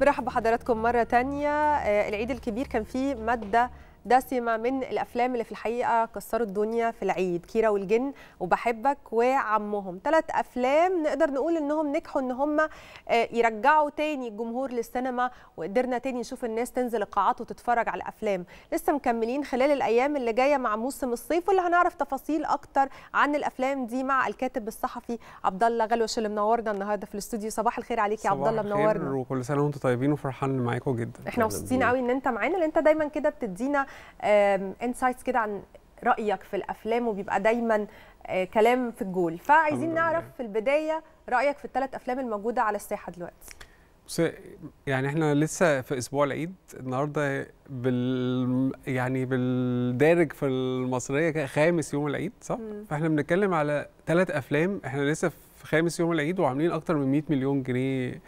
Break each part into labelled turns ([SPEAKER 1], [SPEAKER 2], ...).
[SPEAKER 1] برحب بحضراتكم مرة تانية آه، العيد الكبير كان فيه مادة دسمه من الافلام اللي في الحقيقه كسروا الدنيا في العيد كيرة والجن وبحبك وعمهم ثلاث افلام نقدر نقول انهم نجحوا ان هم آه، يرجعوا تاني الجمهور للسينما وقدرنا تاني نشوف الناس تنزل القاعات وتتفرج على الافلام لسه مكملين خلال الايام اللي جايه مع موسم الصيف واللي هنعرف تفاصيل اكتر عن الافلام دي مع الكاتب الصحفي عبد الله غلوش اللي منورنا النهارده في الاستوديو صباح الخير عليك يا عبد الله منورنا
[SPEAKER 2] وكل سنه وانتم طيبين وفرحان معاكم جدا احنا مبسوطين قوي
[SPEAKER 1] ان انت معانا لان انت دايما كده بتدينا انسايتس كده عن رايك في الافلام وبيبقى دايما آه، كلام في الجول فعايزين نعرف في البدايه رايك في الثلاث افلام الموجوده على الساحه دلوقتي
[SPEAKER 2] بس يعني احنا لسه في اسبوع العيد النهارده بال يعني بالدارج في المصريه خامس يوم العيد صح؟ مم. فاحنا بنتكلم على ثلاث افلام احنا لسه في خامس يوم العيد وعاملين اكتر من 100 مليون جنيه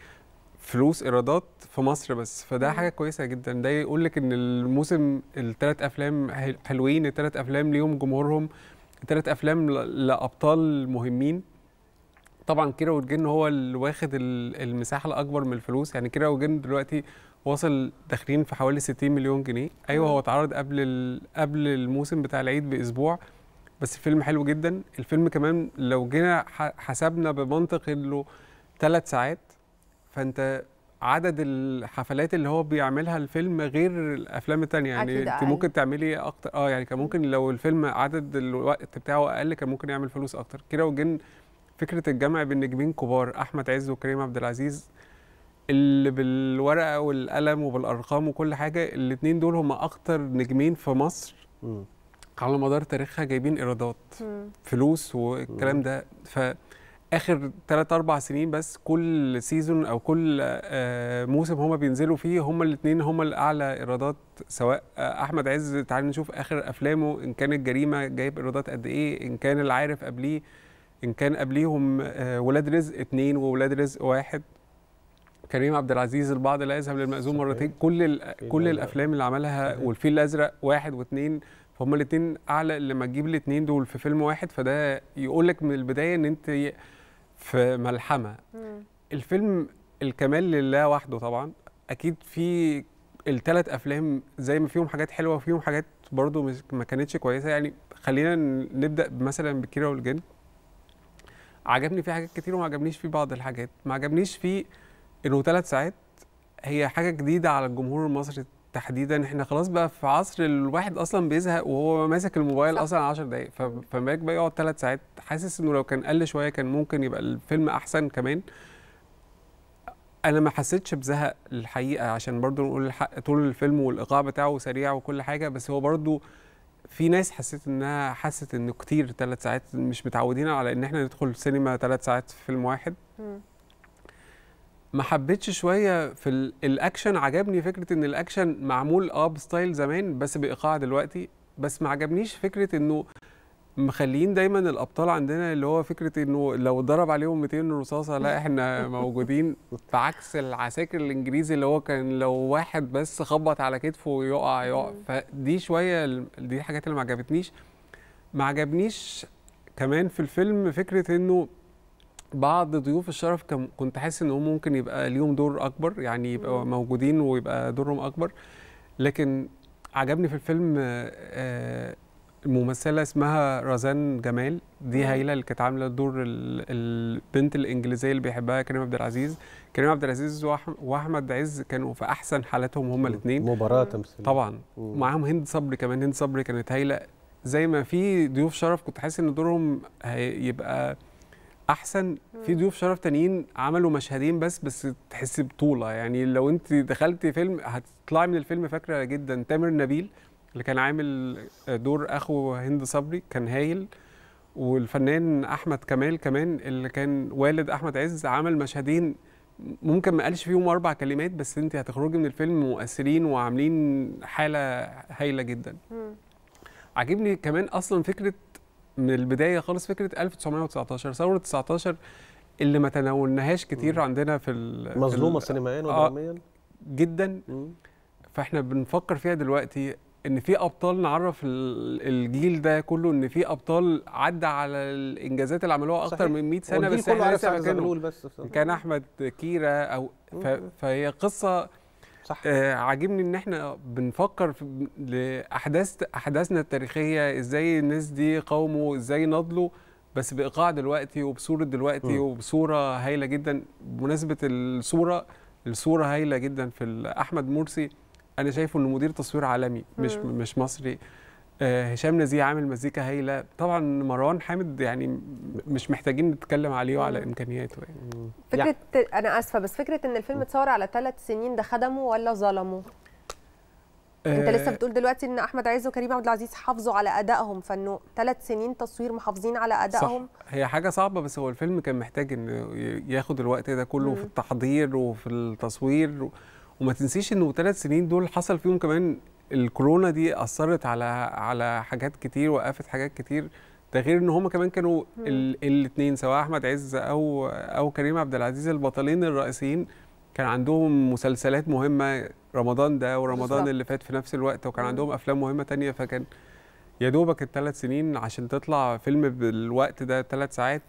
[SPEAKER 2] فلوس ايرادات في مصر بس فده حاجه كويسه جدا ده يقول لك ان الموسم الثلاث افلام حلوين الثلاث افلام ليهم جمهورهم الثلاث افلام لابطال مهمين طبعا كيرا والجن هو اللي واخد المساحه الاكبر من الفلوس يعني كيرا والجن دلوقتي وصل داخلين في حوالي 60 مليون جنيه ايوه هو اتعرض قبل قبل الموسم بتاع العيد باسبوع بس الفيلم حلو جدا الفيلم كمان لو جينا حسبنا بمنطق انه ثلاث ساعات فانت عدد الحفلات اللي هو بيعملها الفيلم غير الافلام الثانيه يعني انت ممكن تعملي اكتر اه يعني كان ممكن لو الفيلم عدد الوقت بتاعه اقل كان ممكن يعمل فلوس اكتر كده وجن فكره الجمع بين نجمين كبار احمد عز وكريم عبد العزيز اللي بالورقه والقلم وبالارقام وكل حاجه الاثنين دول هم اكتر نجمين في مصر م. على مدار تاريخها جايبين ايرادات فلوس والكلام ده ف اخر 3 4 سنين بس كل سيزون او كل آه، موسم هما بينزلوا فيه هما الاثنين هما الاعلى ايرادات سواء آه، احمد عز تعال نشوف اخر افلامه ان كان الجريمه جايب ايرادات قد ايه ان كان العارف قبليه ان كان قبليهم آه، ولاد رزق اثنين وولاد رزق واحد كريم عبد العزيز البعض لا يذهب للمأذون مرتين كل كل الافلام اللي عملها والفيل الازرق واحد واثنين فهم الاثنين اعلى لما تجيب الاثنين دول في فيلم واحد فده يقول لك من البدايه ان انت في ملحمه مم. الفيلم الكمال لله وحده طبعا اكيد في الثلاث افلام زي ما فيهم حاجات حلوه وفيهم حاجات برضو ما كانتش كويسه يعني خلينا نبدا مثلا بكيرة والجن عجبني فيه حاجات كتير وما عجبنيش فيه بعض الحاجات ما عجبنيش فيه انه ثلاث ساعات هي حاجه جديده على الجمهور المصري تحديدا احنا خلاص بقى في عصر الواحد اصلا بيزهق وهو ماسك الموبايل صح. اصلا 10 دقائق فما بقى يقعد ثلاث ساعات حاسس انه لو كان قل شويه كان ممكن يبقى الفيلم احسن كمان انا ما حسيتش بزهق الحقيقه عشان برضو نقول الحق طول الفيلم والايقاع بتاعه سريع وكل حاجه بس هو برضو في ناس حسيت انها حست انه كتير ثلاث ساعات مش متعودين على ان احنا ندخل سينما ثلاث ساعات في فيلم واحد م. ما حبيتش شويه في الاكشن عجبني فكره ان الاكشن معمول اه بستايل زمان بس بايقاع دلوقتي بس ما عجبنيش فكره انه مخليين دايما الابطال عندنا اللي هو فكره انه لو ضرب عليهم 200 رصاصه لا احنا موجودين بعكس العساكر الانجليزي اللي هو كان لو واحد بس خبط على كتفه يقع يقع فدي شويه دي الحاجات اللي ما عجبتنيش ما عجبنيش كمان في الفيلم فكره انه بعض ضيوف الشرف كنت حاسس ان هم ممكن يبقى ليهم دور اكبر يعني يبقوا موجودين ويبقى دورهم اكبر لكن عجبني في الفيلم آه، ممثله اسمها رزان جمال دي هايله اللي كانت عامله دور البنت الانجليزيه اللي بيحبها كريم عبد العزيز كريم عبد العزيز واحمد عز كانوا في احسن حالاتهم هما الاثنين مباراه تمثيليه طبعا معاهم هند صبري كمان هند صبري كانت هايله زي ما في ضيوف شرف كنت حاسس ان دورهم هيبقى احسن في ضيوف شرف تانيين عملوا مشهدين بس بس تحسي بطوله يعني لو انت دخلتي فيلم هتطلعي من الفيلم فاكره جدا تامر نبيل اللي كان عامل آه، دور اخو هند صبري كان هايل والفنان احمد كمال كمان اللي كان والد احمد عز عمل مشهدين ممكن ما قالش فيهم اربع كلمات بس انت هتخرجي من الفيلم مؤثرين وعاملين حاله هايله جدا عاجبني كمان اصلا فكره من البدايه خالص فكره 1919 ثوره 19 اللي ما تناولناهاش كتير مم. عندنا في مظلومه سينمائيا آه، ودراميا آه جدا مم. فاحنا بنفكر فيها دلوقتي ان في ابطال نعرف الجيل ده كله ان في ابطال عدى على الانجازات اللي عملوها اكتر من 100 سنه بس احنا
[SPEAKER 3] بس كان
[SPEAKER 2] احمد كيره او فهي قصه صح آه عاجبني ان احنا بنفكر في لاحداث احداثنا التاريخيه ازاي الناس دي قاوموا ازاي نضلوا بس بايقاع دلوقتي وبصوره دلوقتي م. وبصوره هايله جدا بمناسبه الصوره الصوره هايله جدا في احمد مرسي انا شايفه انه مدير تصوير عالمي مش م. مش مصري آه، هشام نزيه عامل مزيكا هايله طبعا مروان حامد يعني مش محتاجين نتكلم عليه وعلى امكانياته يعني, يعني
[SPEAKER 1] فكره يعني. انا اسفه بس فكره ان الفيلم اتصور على ثلاث سنين ده خدمه ولا ظلمه انت آه، لسه بتقول دلوقتي ان احمد عز وكريم عبد العزيز حافظوا على ادائهم فانه ثلاث سنين تصوير محافظين على ادائهم
[SPEAKER 2] صح. هي حاجه صعبه بس هو الفيلم كان محتاج انه ياخد الوقت ده كله في التحضير وفي التصوير وما تنسيش انه ثلاث سنين دول حصل فيهم كمان الكورونا دي اثرت على على حاجات كتير وقفت حاجات كتير ده غير ان هما كمان كانوا الاثنين سواء احمد عز او او كريم عبد العزيز البطلين الرئيسيين كان عندهم مسلسلات مهمه رمضان ده ورمضان اللي فات في نفس الوقت وكان عندهم افلام مهمه تانية فكان يا دوبك الثلاث سنين عشان تطلع فيلم بالوقت ده ثلاث ساعات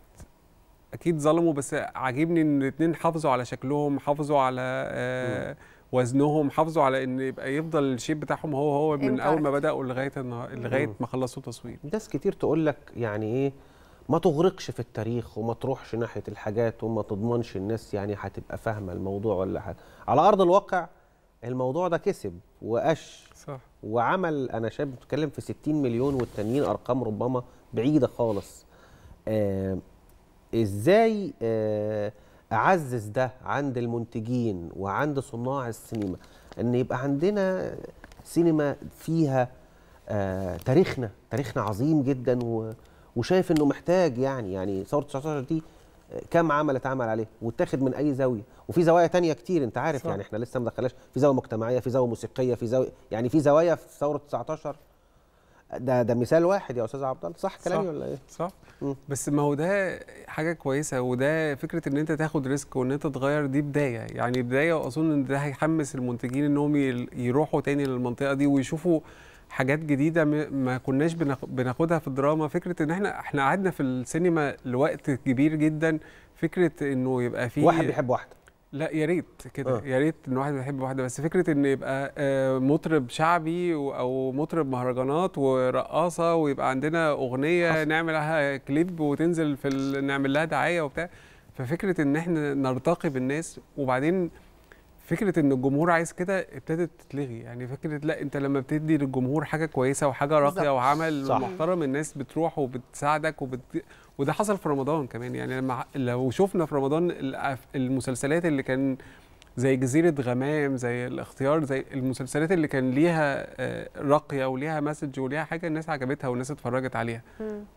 [SPEAKER 2] اكيد ظلموا بس عاجبني ان الاثنين حافظوا على شكلهم حافظوا على آه وزنهم حافظوا على ان يبقى يفضل الشيب
[SPEAKER 3] بتاعهم هو هو من اول ما بداوا
[SPEAKER 2] لغايه النهار لغايه
[SPEAKER 3] ما خلصوا تصوير ناس كتير تقول لك يعني ايه ما تغرقش في التاريخ وما تروحش ناحيه الحاجات وما تضمنش الناس يعني هتبقى فاهمه الموضوع ولا حاجه على ارض الواقع الموضوع ده كسب وقش صح وعمل انا شايف بتكلم في 60 مليون والتانيين ارقام ربما بعيده خالص آه ازاي آه اعزز ده عند المنتجين وعند صناع السينما ان يبقى عندنا سينما فيها آه تاريخنا تاريخنا عظيم جدا و وشايف انه محتاج يعني يعني ثوره 19 دي آه، كم عمل اتعمل عليه واتاخد من اي زاويه وفي زوايا تانية كتير انت عارف صح. يعني احنا لسه ما دخلناش في زاويه مجتمعيه في زاويه موسيقيه في زاويه يعني في زوايا في ثوره 19 ده ده مثال واحد يا استاذ عبد الله صح كلامي ولا ايه صح
[SPEAKER 2] م. بس ما هو ده حاجه كويسه وده فكره ان انت تاخد ريسك وان انت تغير دي بدايه يعني بدايه واظن ان ده هيحمس المنتجين انهم يروحوا تاني للمنطقه دي ويشوفوا حاجات جديده ما كناش بناخدها في الدراما فكره ان احنا احنا قعدنا في السينما لوقت كبير جدا فكره انه يبقى في واحد بيحب واحده لا يا ريت كده آه. يا ريت ان واحد بيحب واحده بس فكره ان يبقى آه، مطرب شعبي او مطرب مهرجانات ورقاصه ويبقى عندنا اغنيه حصل. نعمل لها كليب وتنزل في ال... نعمل لها دعايه وبتاع ففكره ان احنا نرتقي بالناس وبعدين فكره ان الجمهور عايز كده ابتدت تتلغي يعني فكره لا انت لما بتدي للجمهور حاجه كويسه وحاجه راقيه وعمل صح. محترم الناس بتروح وبتساعدك وبت... وده حصل في رمضان كمان يعني لما لو شفنا في رمضان المسلسلات اللي كان زي جزيره غمام زي الاختيار زي المسلسلات اللي كان ليها آه، راقيه وليها مسج وليها حاجه الناس عجبتها والناس اتفرجت عليها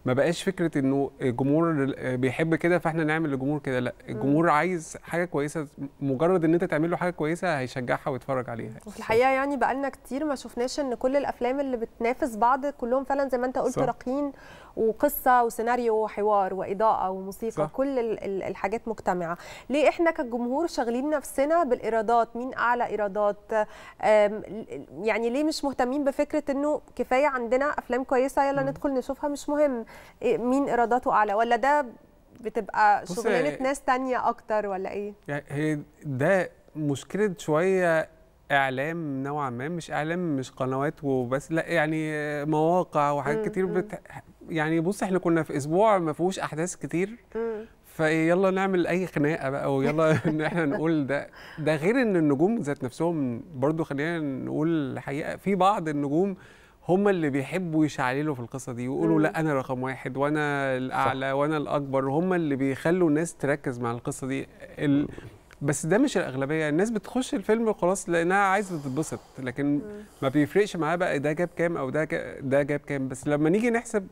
[SPEAKER 2] ما بقاش فكره انه الجمهور آه، بيحب كده فاحنا نعمل للجمهور كده لا الجمهور عايز حاجه كويسه مجرد ان انت تعمل له حاجه كويسه هيشجعها ويتفرج عليها
[SPEAKER 1] وفي الحقيقه يعني بقالنا كتير ما شفناش ان كل الافلام اللي بتنافس بعض كلهم فعلا زي ما انت قلت راقيين وقصه وسيناريو وحوار واضاءه وموسيقى صح. كل الحاجات مجتمعه ليه احنا كجمهور شاغلين نفسنا بالايرادات مين اعلى ايرادات يعني ليه مش مهتمين بفكره انه كفايه عندنا افلام كويسه يلا م. ندخل نشوفها مش مهم إيه، مين ايراداته اعلى ولا ده بتبقى شغلانه ناس تانية اكتر ولا ايه
[SPEAKER 2] يعني هي ده مشكله شويه اعلام نوعا ما مش اعلام مش قنوات وبس لا يعني مواقع وحاجات كتير بت... يعني بص احنا كنا في اسبوع ما فيهوش احداث كتير فيلا نعمل اي خناقه بقى ويلا ان احنا نقول ده ده غير ان النجوم ذات نفسهم برضو خلينا نقول الحقيقه في بعض النجوم هم اللي بيحبوا يشعللوا في القصه دي ويقولوا لا انا رقم واحد وانا الاعلى صح. وانا الاكبر هم اللي بيخلوا الناس تركز مع القصه دي ال... بس ده مش الاغلبيه الناس بتخش الفيلم وخلاص لانها عايزه تتبسط لكن ما بيفرقش معاها بقى ده جاب كام او ده ده جاب كام بس لما نيجي نحسب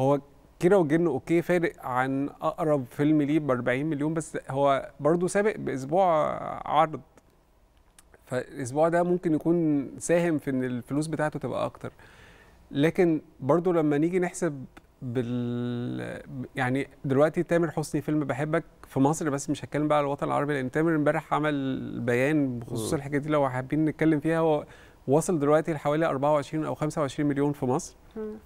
[SPEAKER 2] هو كيرة وجن اوكي فارق عن اقرب فيلم ليه ب 40 مليون بس هو برضه سابق باسبوع عرض فالاسبوع ده ممكن يكون ساهم في ان الفلوس بتاعته تبقى اكتر لكن برضه لما نيجي نحسب بال يعني دلوقتي تامر حسني فيلم بحبك في مصر بس مش هتكلم بقى على الوطن العربي لان تامر امبارح عمل بيان بخصوص الحكايه دي لو حابين نتكلم فيها هو وصل دلوقتي لحوالي 24 او 25 مليون في مصر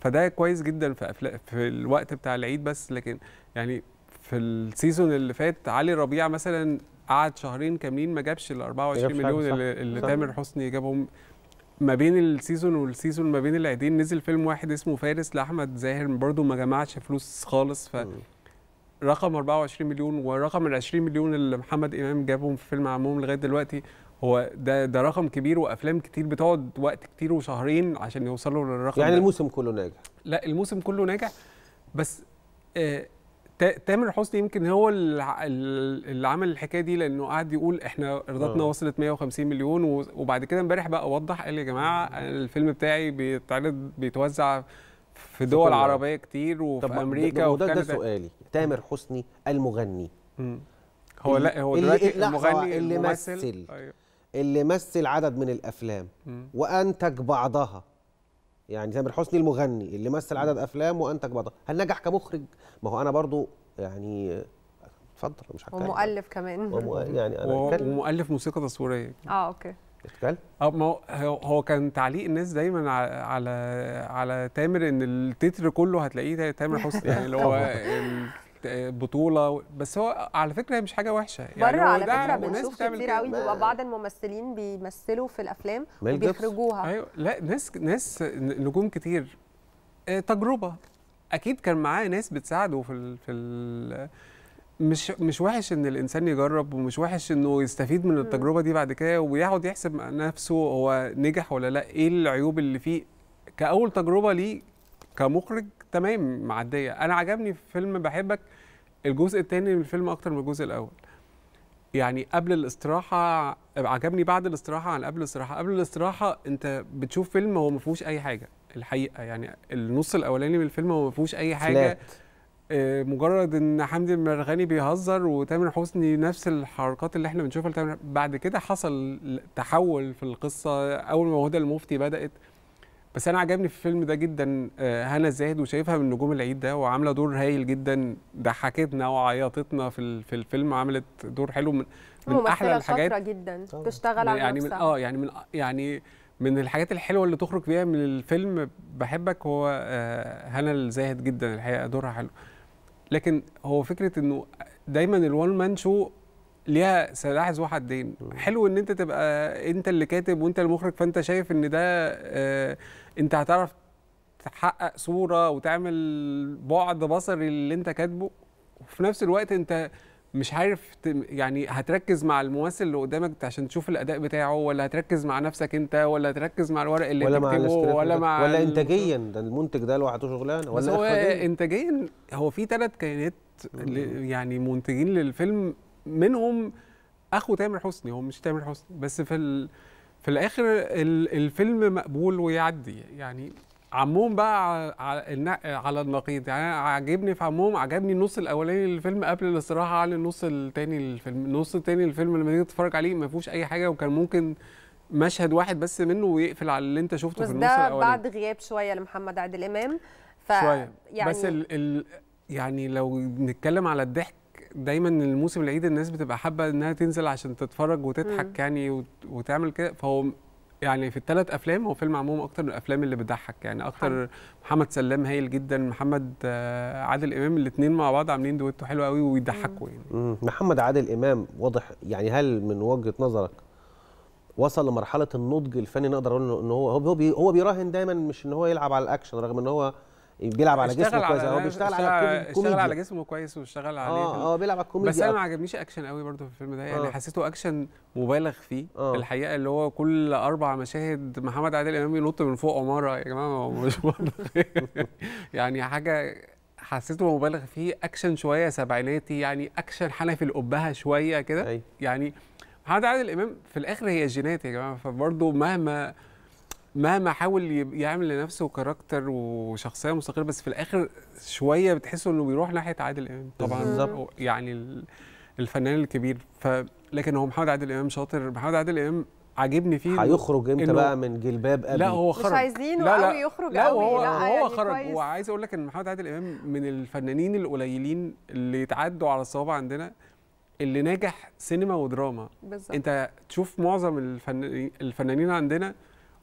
[SPEAKER 2] فده كويس جدا في في الوقت بتاع العيد بس لكن يعني في السيزون اللي فات علي ربيع مثلا قعد شهرين كاملين ما جابش ال 24 مليون صح. اللي, اللي تامر حسني جابهم ما بين السيزون والسيزون ما بين العيدين نزل فيلم واحد اسمه فارس لاحمد زاهر برضه ما جمعش فلوس خالص ف رقم 24 مليون ورقم ال 20 مليون اللي محمد امام جابهم في فيلم عمهم لغايه دلوقتي هو ده ده رقم كبير وافلام كتير بتقعد وقت كتير وشهرين عشان يوصلوا للرقم يعني ده. الموسم كله ناجح لا الموسم كله ناجح بس آه تامر حسني يمكن هو اللي عمل الحكايه دي لانه قعد يقول احنا ايراداتنا آه. وصلت 150 مليون وبعد كده امبارح بقى وضح قال يا جماعه الفيلم بتاعي بيتعرض بيتوزع في دول عربيه كتير وفي طب امريكا وده ده, سؤالي
[SPEAKER 3] تامر حسني المغني م. هو لا هو دلوقتي المغني اللي مثل أيوه. اللي مثل عدد من الافلام وانتج بعضها يعني تامر حسني المغني اللي مثل عدد افلام وانتج بعضها هل نجح كمخرج ما هو انا برضو يعني اتفضل مش هتكلم
[SPEAKER 1] ومؤلف كمان
[SPEAKER 3] يعني انا ومؤلف
[SPEAKER 2] موسيقى تصويريه
[SPEAKER 1] اه اوكي
[SPEAKER 3] اتكلم اه ما هو كان
[SPEAKER 2] تعليق الناس دايما على على تامر ان التتر كله هتلاقيه تامر حسني يعني اللي هو بطوله بس هو على فكره هي مش حاجه وحشه يعني بره على فكره بنشوف كتير
[SPEAKER 1] قوي بيبقى بعض الممثلين بيمثلوا في الافلام وبيخرجوها
[SPEAKER 2] ايوه لا ناس ناس نجوم كتير آه، تجربه اكيد كان معاه ناس بتساعده في في مش مش وحش ان الانسان يجرب ومش وحش انه يستفيد من التجربه دي بعد كده ويقعد يحسب مع نفسه هو نجح ولا لا ايه العيوب اللي فيه كاول تجربه ليه كمخرج تمام معديه انا عجبني في فيلم بحبك الجزء الثاني من الفيلم اكتر من الجزء الاول يعني قبل الاستراحه عجبني بعد الاستراحه عن قبل الاستراحه قبل الاستراحه انت بتشوف فيلم هو ما فيهوش اي حاجه الحقيقه يعني النص الاولاني من الفيلم هو ما فيهوش اي حاجه آه، مجرد ان حمدي المرغني بيهزر وتامر حسني نفس الحركات اللي احنا بنشوفها لتامر بعد كده حصل تحول في القصه اول ما هدى المفتي بدات بس انا عجبني في الفيلم ده جدا آه، هنا زاهد وشايفها من نجوم العيد ده وعامله دور هايل جدا ضحكتنا وعيطتنا في في الفيلم عملت دور حلو من من احلى الحاجات
[SPEAKER 1] جدا تشتغل على يعني من اه
[SPEAKER 2] يعني من يعني من الحاجات الحلوه اللي تخرج بيها من الفيلم بحبك هو آه، هنا الزاهد جدا الحقيقه دورها حلو لكن هو فكره انه دايما الوان مان شو ليها سلاح ذو حدين حلو ان انت تبقى انت اللي كاتب وانت المخرج فانت شايف ان ده آه انت هتعرف تحقق صوره وتعمل بعد بصري اللي انت كاتبه وفي نفس الوقت انت مش عارف يعني هتركز مع الممثل اللي قدامك عشان تشوف الاداء بتاعه ولا هتركز مع نفسك انت ولا هتركز مع الورق اللي بتكتبه ولا, ولا مع ولا
[SPEAKER 3] انتاجيا ده المنتج ده لوحده شغلانه ولا هو
[SPEAKER 2] انتاجيا هو في ثلاث كيانات يعني منتجين للفيلم منهم اخو تامر حسني هو مش تامر حسني بس في ال... في الاخر ال... الفيلم مقبول ويعدي يعني عمهم بقى على على النقيض يعني عاجبني في عمهم عجبني النص الاولاني للفيلم قبل الصراحه على النص الثاني للفيلم النص الثاني للفيلم لما تيجي تتفرج عليه ما فيهوش اي حاجه وكان ممكن مشهد واحد بس منه ويقفل على اللي انت شفته في النص الاولاني بس ده بعد
[SPEAKER 1] غياب شويه لمحمد عادل امام ف شويه يعني بس
[SPEAKER 2] ال... ال... يعني لو نتكلم على الضحك دايما الموسم العيد الناس بتبقى حابه انها تنزل عشان تتفرج وتضحك يعني وتعمل كده فهو يعني في الثلاث افلام هو فيلم عموما اكتر من الافلام اللي بتضحك يعني اكتر محمد سلام هايل جدا محمد آه، عادل امام الاثنين مع بعض عاملين دويتو حلو قوي ويضحكوا
[SPEAKER 3] يعني محمد عادل امام واضح يعني هل من وجهه نظرك وصل لمرحله النضج الفني نقدر اقول ان هو هو بيراهن دايما مش ان هو يلعب على الاكشن رغم ان هو بيلعب على جسمه كويس هو بيشتغل على الكوميديا اشتغل على
[SPEAKER 2] جسمه كويس واشتغل آه، عليه اه اه بيلعب على الكوميديا بس انا ما عجبنيش اكشن قوي برضه في الفيلم ده يعني آه. حسيته اكشن مبالغ فيه آه. الحقيقه اللي هو كل اربع مشاهد محمد عادل امام ينط من فوق عماره يا جماعه مش مش يعني حاجه حسيته مبالغ فيه اكشن شويه سبعيناتي يعني اكشن حنفي القبهه شويه كده أيوه. يعني محمد عادل امام في الاخر هي جينات يا جماعه فبرضه مهما مهما حاول يعمل لنفسه كاركتر وشخصيه مستقله بس في الاخر شويه بتحسه انه بيروح ناحيه عادل امام طبعا يعني الفنان الكبير ف لكن هو محمد عادل امام شاطر محمد عادل امام عاجبني فيه هيخرج امتى بقى من جلباب ابي لا هو خرج مش عايزينه لا قوي يخرج لا قوي هو لا هو يعني خرج كويس. وعايز اقول لك ان محمد عادل امام من الفنانين القليلين اللي يتعدوا على الصوابع عندنا اللي ناجح سينما ودراما بالظبط انت تشوف معظم الفن... الفنانين عندنا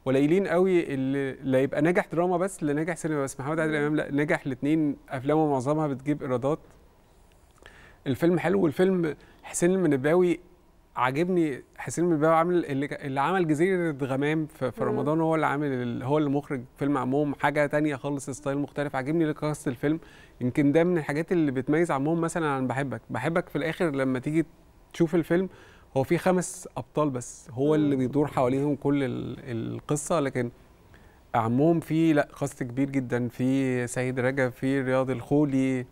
[SPEAKER 2] قليلين قوي اللي لا يبقى ناجح دراما بس اللي ناجح سينما بس محمد عادل امام لا ناجح الاثنين افلامه معظمها بتجيب ايرادات الفيلم حلو والفيلم حسين المنباوي عاجبني حسين المنباوي عامل اللي عمل جزيره غمام في رمضان هو اللي عامل هو اللي مخرج فيلم عمهم حاجه تانية خالص ستايل مختلف عاجبني لقصه الفيلم يمكن ده من الحاجات اللي بتميز عمهم مثلا عن بحبك بحبك في الاخر لما تيجي تشوف الفيلم هو في خمس ابطال بس هو اللي بيدور حواليهم كل القصه لكن عمهم في لا قصد كبير جدا في سيد رجب في رياض الخولي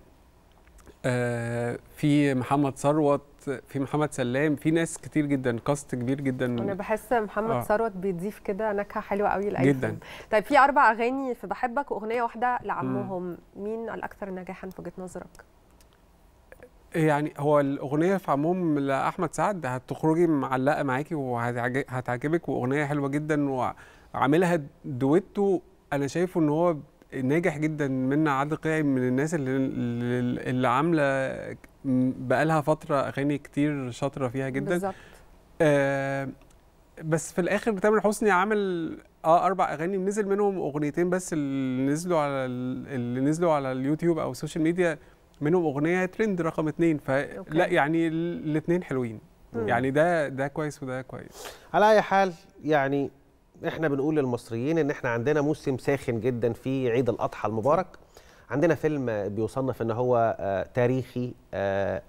[SPEAKER 2] آه، في محمد ثروت في محمد سلام في ناس كتير جدا كاست كبير جدا انا
[SPEAKER 1] بحس محمد آه. ثروت بيضيف كده نكهه حلوه قوي لاي جدا طيب في اربع اغاني في بحبك واغنيه واحده لعمهم مين الاكثر نجاحا في وجهه نظرك
[SPEAKER 2] يعني هو الاغنيه في عموم لاحمد سعد هتخرجي معلقه معاكي وهتعجبك واغنيه حلوه جدا وعاملها دويتو انا شايفه ان هو ناجح جدا من عادل قيعي من الناس اللي اللي عامله بقالها فتره اغاني كتير شاطره فيها جدا بالظبط آه بس في الاخر تامر حسني عامل اه اربع اغاني نزل منهم اغنيتين بس اللي نزلوا على اللي نزلوا على اليوتيوب او السوشيال ميديا منهم اغنيه ترند رقم اثنين فلا يعني الاثنين حلوين مم. يعني ده ده كويس وده كويس
[SPEAKER 3] على اي حال يعني احنا بنقول للمصريين ان احنا عندنا موسم ساخن جدا في عيد الاضحى المبارك عندنا فيلم بيصنف ان هو آه، تاريخي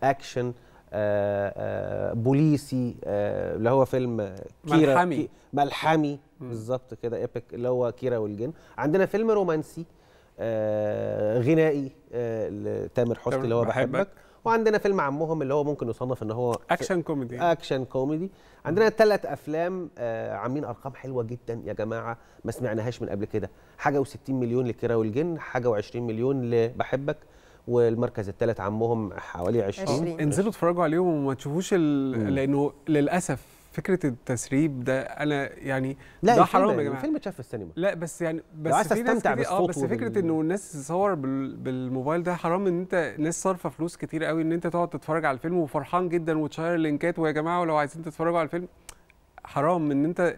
[SPEAKER 3] اكشن آه، آه، بوليسي اللي هو فيلم كيرا ملحمي ملحمي بالظبط كده ايبك اللي هو كيرا والجن عندنا فيلم رومانسي آه، غنائي آه، لتامر حسني اللي هو بحبك, بحبك. وعندنا فيلم عمهم اللي هو ممكن يصنف ان هو اكشن كوميدي اكشن كوميدي عندنا ثلاث افلام آه عاملين ارقام حلوه جدا يا جماعه ما سمعناهاش من قبل كده حاجه و60 مليون لكيرة والجن حاجه و20 مليون لبحبك والمركز الثالث عمهم حوالي 20 انزلوا اتفرجوا عليهم وما تشوفوش لانه
[SPEAKER 2] للاسف فكره التسريب ده انا يعني لا ده حرام يا يعني جماعه الفيلم اتشاف في السينما لا بس يعني بس في ناس كتير اه بس فكره انه الناس تصور بالموبايل ده حرام ان انت ناس صارفه فلوس كتير قوي ان انت تقعد تتفرج على الفيلم وفرحان جدا وتشير اللينكات ويا جماعه ولو عايزين تتفرجوا على الفيلم حرام ان انت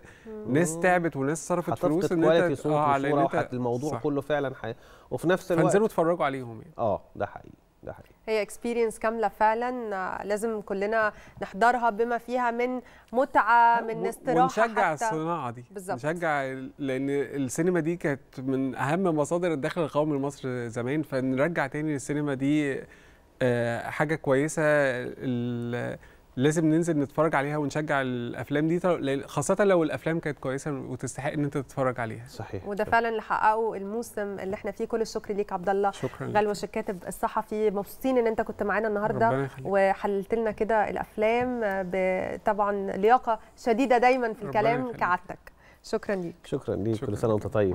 [SPEAKER 2] ناس تعبت وناس صرفت فلوس ان انت اه على انت الموضوع صح. كله
[SPEAKER 3] فعلا حي... وفي نفس الوقت فانزلوا اتفرجوا عليهم يعني اه ده حقيقي ده حقيقي
[SPEAKER 1] هي اكسبيرينس كامله فعلا آه، لازم كلنا نحضرها بما فيها من متعه من استراحه ونشجع حتى. الصناعه دي بالزبط.
[SPEAKER 2] نشجع لان السينما دي كانت من اهم مصادر الدخل القومي لمصر زمان فنرجع تاني للسينما دي آه، حاجه كويسه لازم ننزل نتفرج عليها ونشجع الافلام دي خاصه لو الافلام كانت كويسه وتستحق ان انت تتفرج عليها
[SPEAKER 3] صحيح وده
[SPEAKER 1] فعلا اللي حققه الموسم اللي احنا فيه كل الشكر ليك عبد الله غلوش الكاتب الصحفي مبسوطين ان انت كنت معانا النهارده وحللت لنا كده الافلام طبعا لياقه شديده دايما في الكلام كعادتك شكرا ليك
[SPEAKER 3] شكرا ليك كل سنه وانت طيب